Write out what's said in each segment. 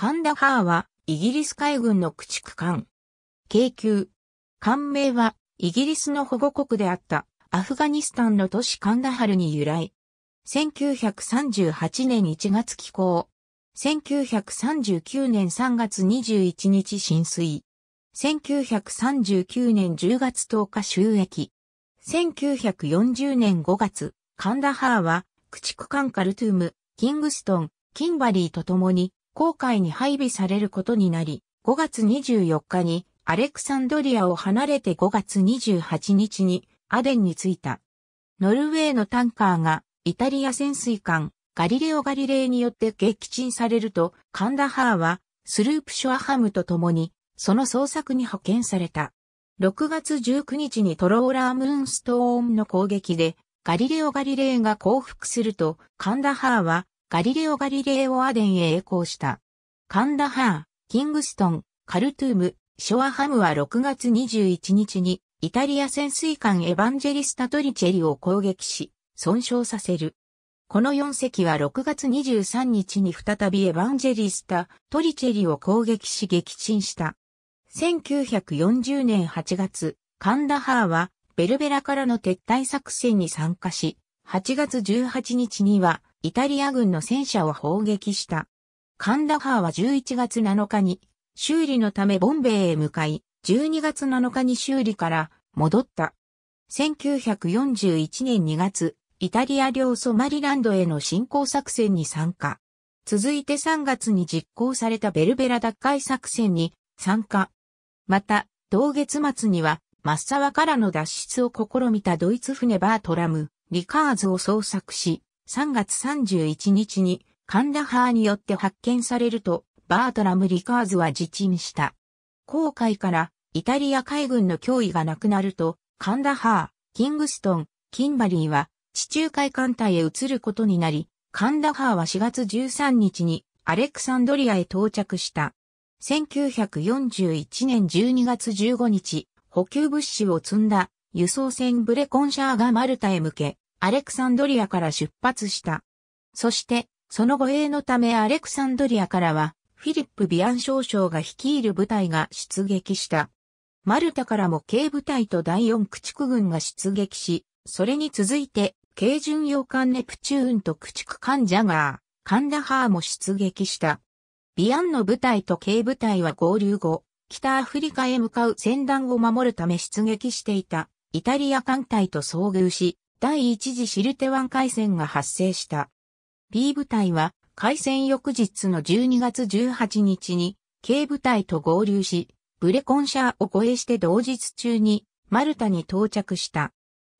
カンダハーは、イギリス海軍の駆逐艦。京急。艦名は、イギリスの保護国であった、アフガニスタンの都市カンダハルに由来。1938年1月寄港。1939年3月21日浸水。1939年10月10日収益。1940年5月、カンダハーは、駆逐艦カルトゥーム、キングストン、キンバリーと共に、航海に配備されることになり、5月24日にアレクサンドリアを離れて5月28日にアデンに着いた。ノルウェーのタンカーがイタリア潜水艦ガリレオ・ガリレイによって撃沈されると、カンダハーはスループショアハムと共にその捜索に派遣された。6月19日にトローラームーンストーンの攻撃でガリレオ・ガリレイが降伏すると、カンダハーはガリレオ・ガリレイオ・アデンへ栄光した。カンダハー、キングストン、カルトゥーム、ショアハムは6月21日にイタリア潜水艦エヴァンジェリスタ・トリチェリを攻撃し、損傷させる。この4隻は6月23日に再びエヴァンジェリスタ・トリチェリを攻撃し撃沈した。1940年8月、カンダハーはベルベラからの撤退作戦に参加し、8月18日にはイタリア軍の戦車を砲撃した。カンダハーは11月7日に修理のためボンベイへ向かい、12月7日に修理から戻った。1941年2月、イタリア領ソマリランドへの侵攻作戦に参加。続いて3月に実行されたベルベラ奪回作戦に参加。また、同月末には、マッサワからの脱出を試みたドイツ船バートラム、リカーズを捜索し、3月31日にカンダハーによって発見されると、バートラム・リカーズは自沈した。航海からイタリア海軍の脅威がなくなると、カンダハー、キングストン、キンバリーは地中海艦隊へ移ることになり、カンダハーは4月13日にアレクサンドリアへ到着した。1941年12月15日、補給物資を積んだ輸送船ブレコンシャーがマルタへ向け、アレクサンドリアから出発した。そして、その護衛のためアレクサンドリアからは、フィリップ・ビアン少将が率いる部隊が出撃した。マルタからも軽部隊と第四駆逐軍が出撃し、それに続いて、軽巡洋艦ネプチューンと駆逐艦ジャガー、カンダハーも出撃した。ビアンの部隊と軽部隊は合流後、北アフリカへ向かう船団を守るため出撃していた。イタリア艦隊と遭遇し、第一次シルテ湾海戦が発生した。B 部隊は海戦翌日の12月18日に、K 部隊と合流し、ブレコンシャーを護衛して同日中に、マルタに到着した。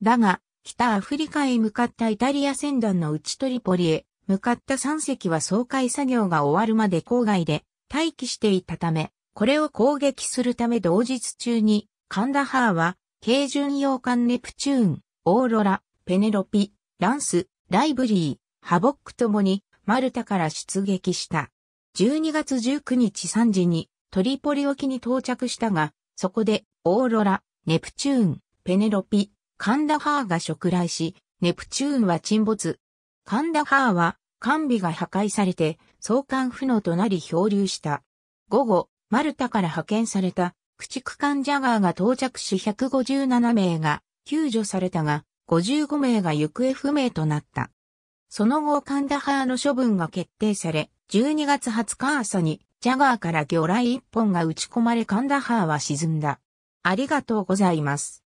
だが、北アフリカへ向かったイタリア船団のうちトリポリへ、向かった3隻は総海作業が終わるまで郊外で待機していたため、これを攻撃するため同日中に、カンダハーは軽巡洋艦ネプチューン、オーロラ、ペネロピ、ランス、ライブリー、ハボックともにマルタから出撃した。12月19日3時にトリポリ沖に到着したが、そこでオーロラ、ネプチューン、ペネロピ、カンダハーが触来し、ネプチューンは沈没。カンダハーは艦尾が破壊されて送還不能となり漂流した。午後、マルタから派遣された駆逐艦ジャガーが到着し157名が救助されたが、55名が行方不明となった。その後、カンダハーの処分が決定され、12月20日朝に、ジャガーから魚雷1本が撃ち込まれカンダハーは沈んだ。ありがとうございます。